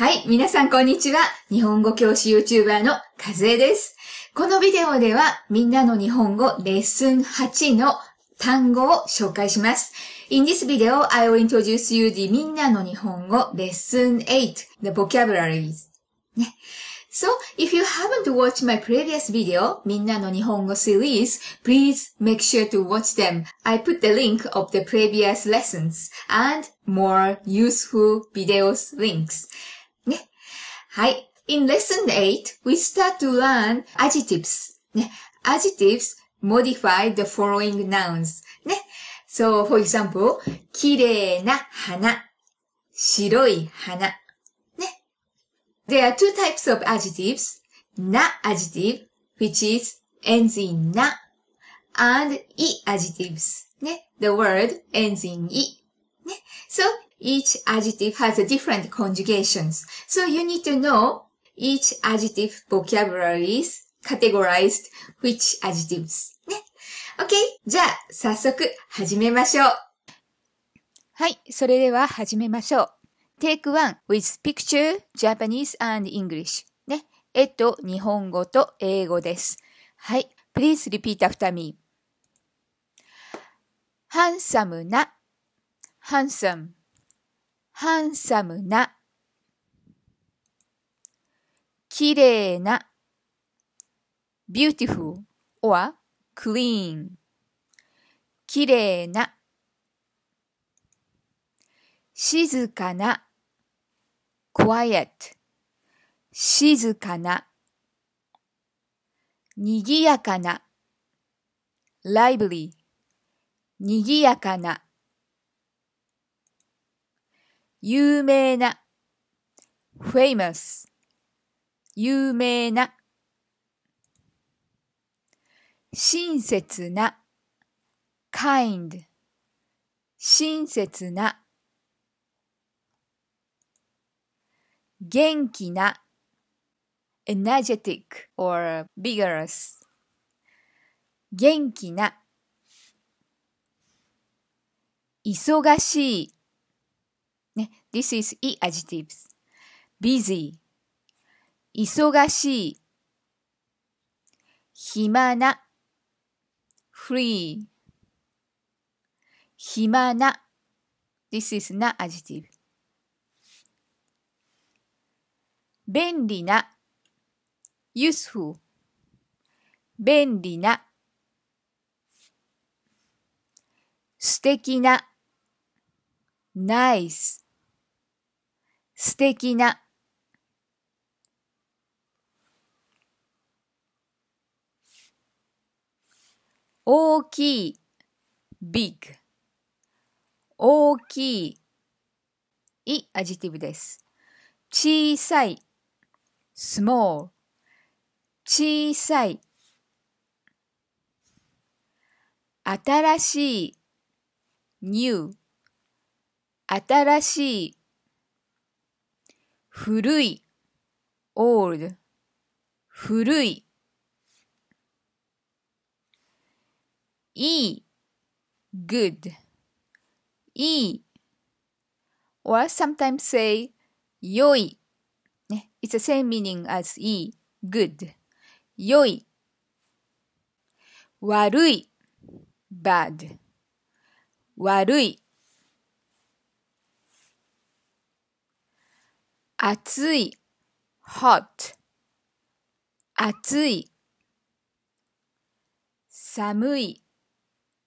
はい、皆さんこんにちは。日本語教師 YouTuber のカズエです。このビデオではみんなの日本語レッスン8の単語を紹介します。In this video, I will introduce you the みんなの日本語レッスン 8, the vocabularies. ね。So, if you haven't watched my previous video, みんなの日本語 series, please make sure to watch them. I put the link of the previous lessons and more useful videos links. Hi. In lesson 8, we start to learn adjectives. Adjectives modify the following nouns. So, for example, There are two types of adjectives. na adjective, which is ends in na, and i adjectives. The word ends in So. each adjective has a different conjugations. So you need to know each adjective vocabularies categorized which adjectives. ね。OK! じゃあ、早速始めましょう。はい。それでは始めましょう。Take one with picture, Japanese and English. ね。えっと、日本語と英語です。はい。Please repeat after me. ハンサムな、ハンサム。ハンサムな、きれいな、beautiful or clean きれいな静かな quiet 静かなにぎやかな lively にぎやかな有名な famous 有名な親切な kind 親切な元気な energetic or vigorous 元気な忙しい This is e adjectives. busy 忙しい暇な free 暇な This is な adjective 便利な useful 便利な素敵な nice 素敵な大きい big 大きいいアジティブです小さい small 小さい新しい new 新しい古い old 古いいい good いい or sometimes say 良い、ね、it's the same meaning as いい good 良い悪い bad 悪い暑い hot 暑い寒い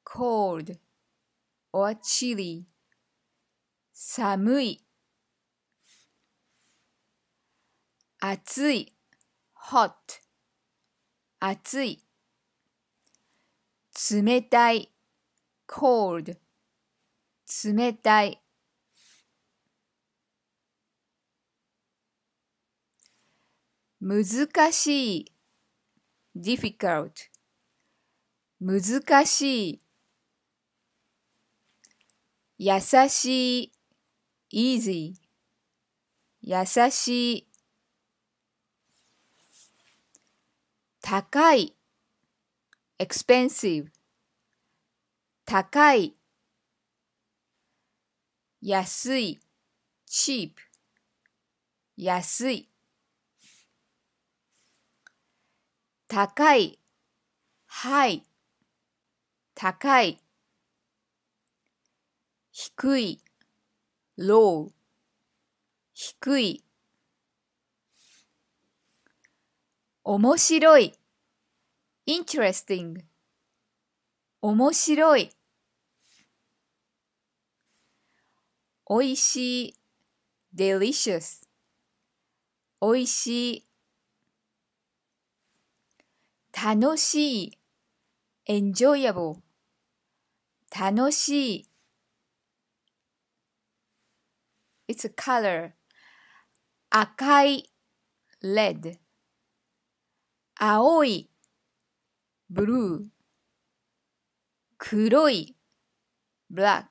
cold or chilly 寒い暑い hot 暑い冷たい cold 冷たい難しい difficult 難しい優しい easy 優しい高い expensive 高い安い cheap 安い高い、はい、高い。低い、low、低い。面白い、interesting、面白い。おいしい、delicious、おいしい。楽しい enjoyable 楽しい It's a color 赤い red 青い blue 黒い black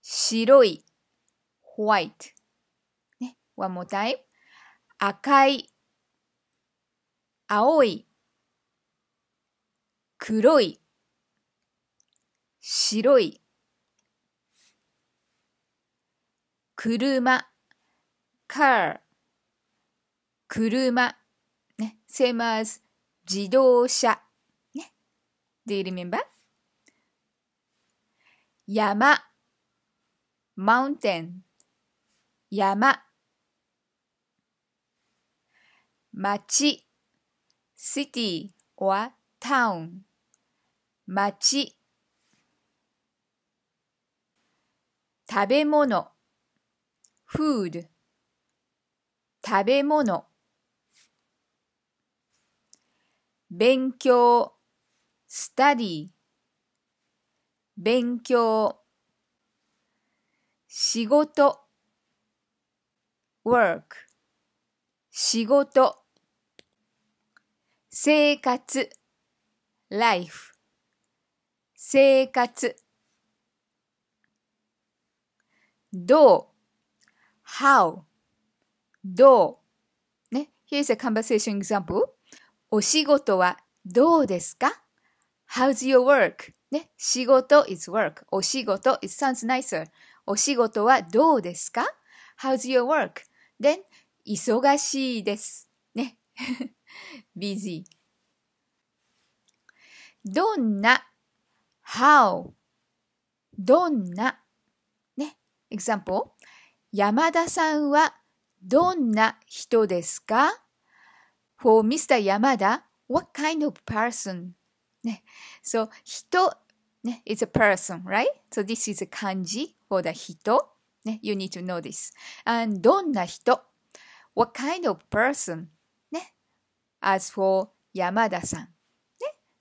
白い white ね、one more time 赤い青い黒い白い車 car 車ね same as 自動車ね do you remember? 山 mountain 山町 city or town 町食べ物 food 食べ物勉強 study 勉強仕事 work 仕事生活 life 生活どう how どうね Here's a conversation example お仕事はどうですか ?How's your work? ね、仕事 is work. お仕事 is sounds nicer. お仕事はどうですか ?How's your work? Then 忙しいです。ね。busy どんな how どんなね example 山田さんはどんな人ですか ?For Mr. 山田 what kind of person? ね so 人ね it's a person right? so this is a 漢字 for the 人ね you need to know this and どんな人 what kind of person? As for 山田さん。ね。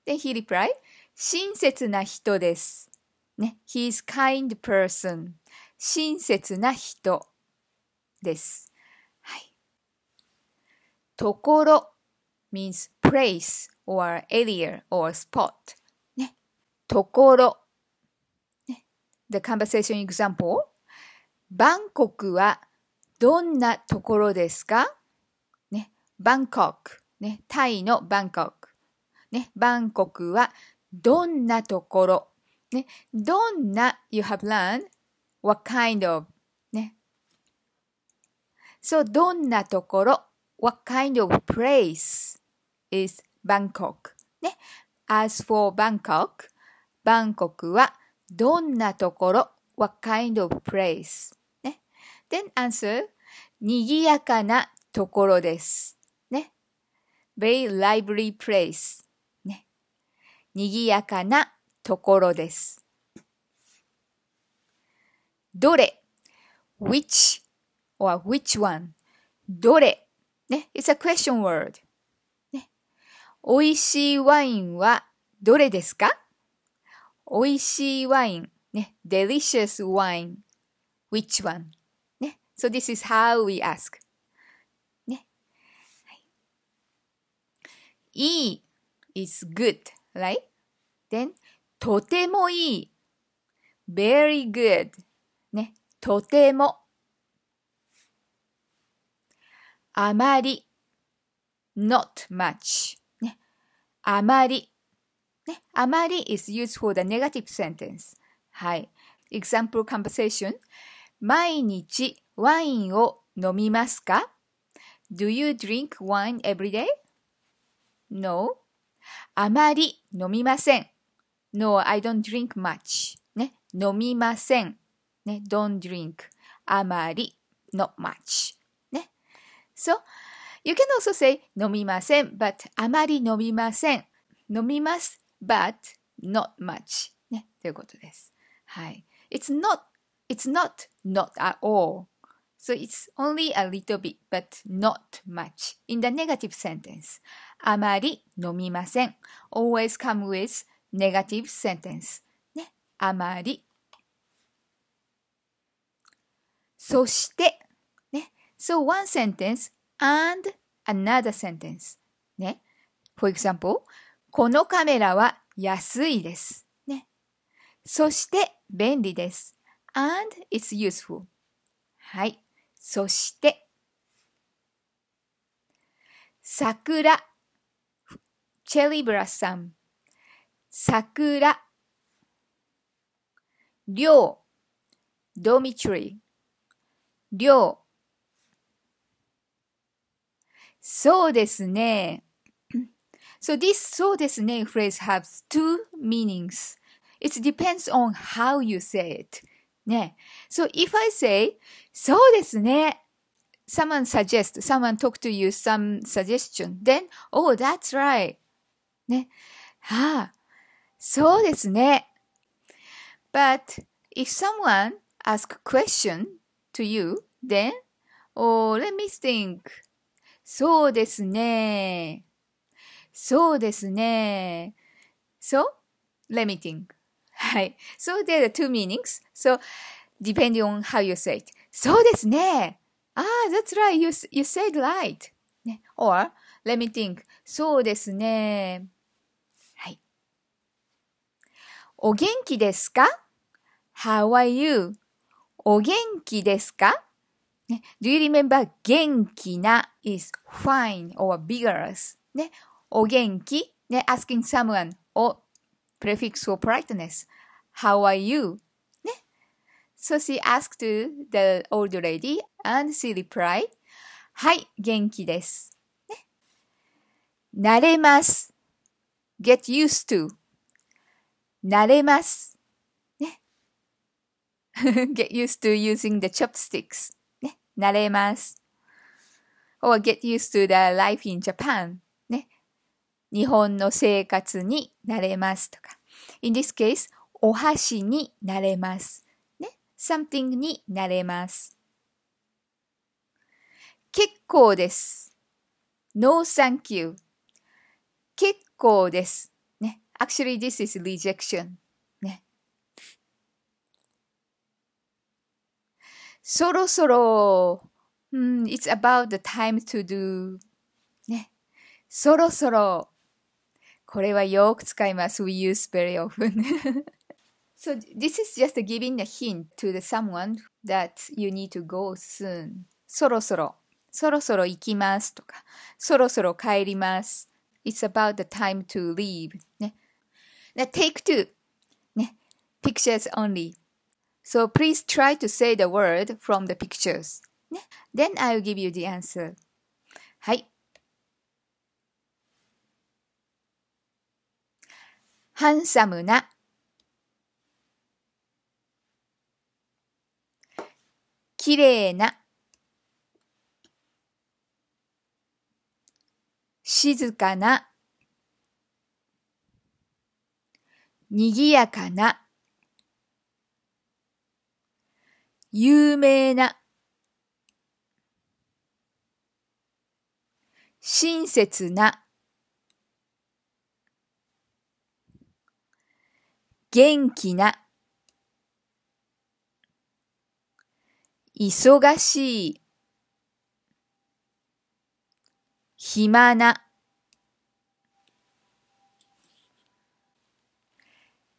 で、he replied, 親切な人です。ね。he's kind person. 親切な人です。はい。ところ means place or area or spot. ね。ところ。ね、The conversation example. バンコクはどんなところですかね。バンコク。ね、タイのバンコク。ね、バンコクはどんなところ。ね、どんな you have learned what kind of ね。そう、どんなところ what kind of place is Bangkok ね。as for Bangkok バンコクはどんなところ what kind of place ね。then answer にぎやかなところです。very lively place ね。賑やかなところです。どれ which or which one どれね。It's a question word ね。美味しいワインはどれですか美味しいワインね。delicious wine which one ね。So this is how we ask いい is good, right? Then とてもいい very good ね、とてもあまり not much ね、あまりね、あまり is used for the negative sentence はい example conversation 毎日ワインを飲みますか Do you drink wine every day? No. あまり飲みません。No, I don't drink much. ね、飲みません。ね、don't drink. あまり not much. ね。So, you can also say 飲みません but あまり飲みません。飲みます but not much. ね、ということです。はい。It's not, it's not, not at all. So it's only a little bit, but not much. In the negative sentence, あまり飲みません。always come with negative sentence. ね、あまり。そして、ね。So one sentence and another sentence. ね。For example, このカメラは安いです。ね。そして便利です。and it's useful. はい。そして、桜、チェリブラさん、桜、寮、ドミトリ、寮、そうですね。so this そうですね phrase has two meanings. It depends on how you say it. ね。So if I say, そうですね。Someone suggest, someone talk to you some suggestion. Then, oh, that's right. ね。はあ、そうですね。But if someone ask question to you, then, oh, let me think. そうですね。そうですね。So, let me think. はい。So there are two meanings. So depending on how you say it. そうですね。Ah, that's right. You, you said right. ね。Or, let me think. そうですね。はい。お元気ですか ?How are you? お元気ですか、ね、?Do you remember 元気な is fine or vigorous? ね。お元気ね。asking someone prefix for politeness. How are you? So she asked the old lady and she replied, はい、元気です。ね、慣れます。get used to. 慣れます。ね、get used to using the chopsticks. ね、慣れます。or oh, get used to the life in Japan. 日本の生活になれますとか。In this case, お箸になれます。ね。something になれます。結構です。No thank you. 結構です。ね。Actually, this is rejection. ね。そろそろ、mm, It's about the time to do. ね。そろそろこれはよく使います。We use very often. so this is just giving a hint to the someone that you need to go soon. そろそろ。そろそろ行きますとか、そろそろ帰ります。It's about the time to leave. ね。take two. ね。pictures only. So please try to say the word from the pictures. ね。Then I'll give you the answer. はい。ハンサムな。きれいな。静かな。にぎやかな。有名な。親切な。元気な、忙しい、暇な、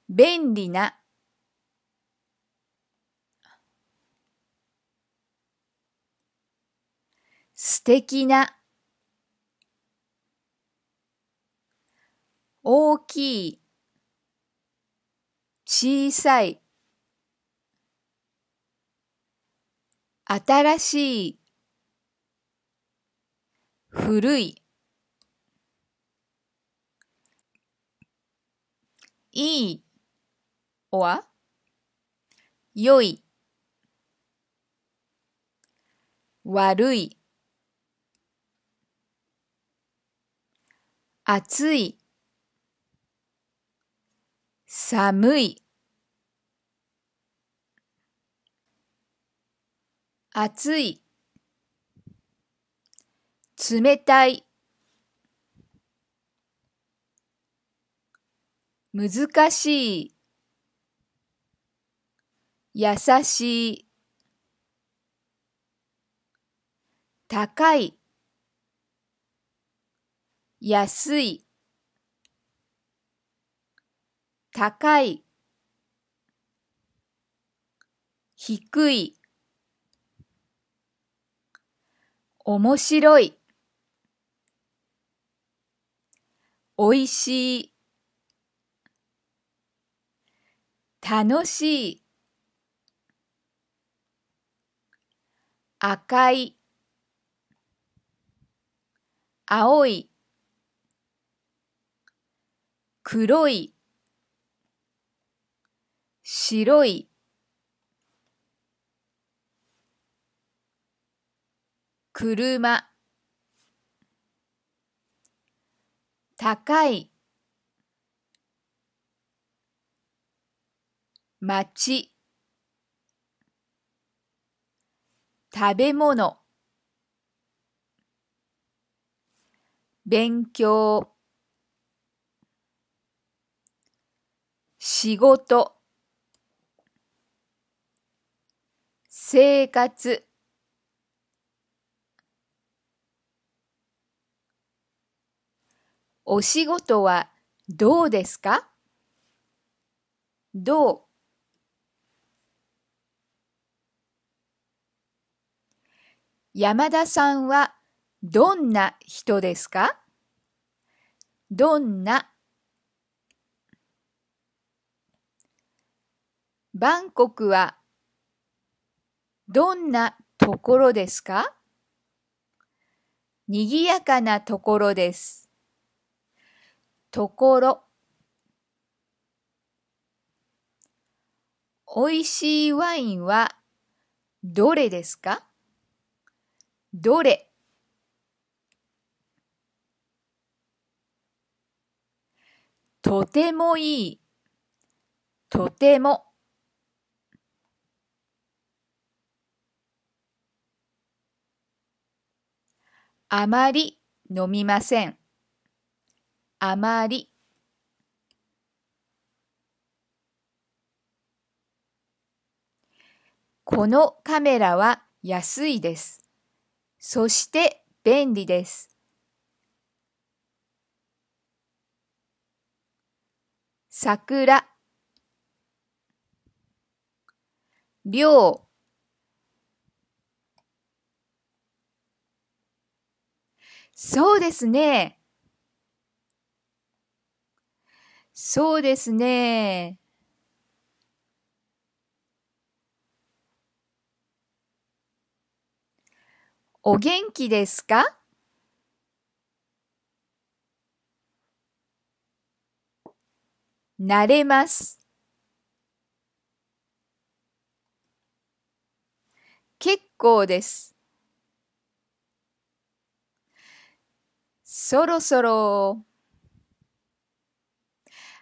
便利な、素敵な、大きい、小さい新しい古いいい or 良い悪い暑い寒い暑い冷たい難しい優しい高い安い高い低い面白いおいしい楽しい赤い青い黒い白い車高い町食べ物勉強仕事生活お仕事はどうですかどう山田さんはどんな人ですかどんなバンコクはどんなところですかにぎやかなところです。ところ。おいしいワインはどれですかどれとてもいい。とても。あまり飲みません。あまり。このカメラは安いです。そして便利です。桜。量。そうですね。そうですね。お元気ですかなれます。結構です。そろそろ。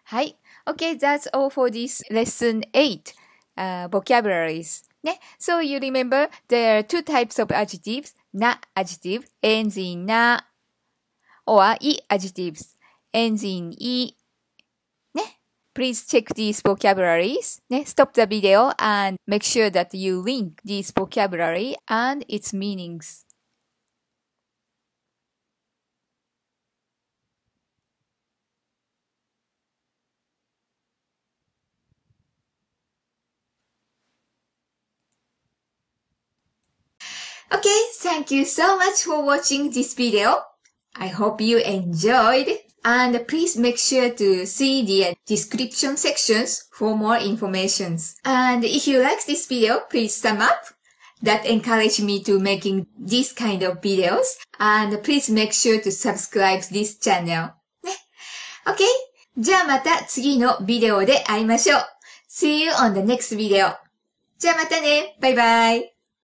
はい。Okay, that's all for this lesson 8, uh, vocabularies. ね。So you remember there are two types of adjectives, na adjective, ends in na, or e adjectives, ends in e. ね。Please check these vocabularies. ね。Stop the video and make sure that you link this vocabulary and its meanings. Okay, thank you so much for watching this video. I hope you enjoyed and please make sure to see the description sections for more information. And if you like this video, please thumb up. That encouraged me to making this kind of videos and please make sure to subscribe this channel. okay? じゃあまた次のビデオで会いましょう。See you on the next video. じゃあまたね。バイバイ。